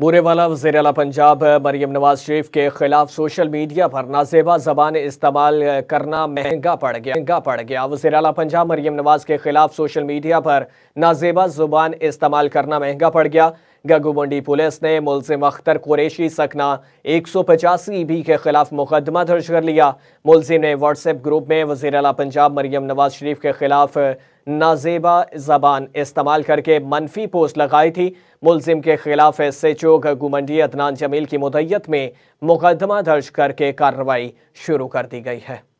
बूरे वाला वजीर अला पंजाब मरीम नवाज शरीफ के खिलाफ सोशल मीडिया पर नाजेबा जबान इस्तेमाल करना महंगा पड़ गया महंगा पड़ गया वजीर अला पंजाब मरीम नवाज के खिलाफ सोशल मीडिया पर नाजेबा जुबान इस्तेमाल करना महंगा पड़ गया गगुमंडी पुलिस ने मुलजिम अख्तर कुरेशी सकना एक सौ पचासी बी के खिलाफ मुकदमा दर्ज कर लिया मुलजिम ने व्हाट्सएप ग्रुप में वजीर अला पंजाब मरियम नवाज शरीफ के खिलाफ नाजेबा जबान इस्तेमाल करके मनफी पोस्ट लगाई थी मुलजिम के खिलाफ S H O Gagumandi Adnan Jamil की मुदैत में मुकदमा दर्ज करके कार्रवाई शुरू कर दी गई है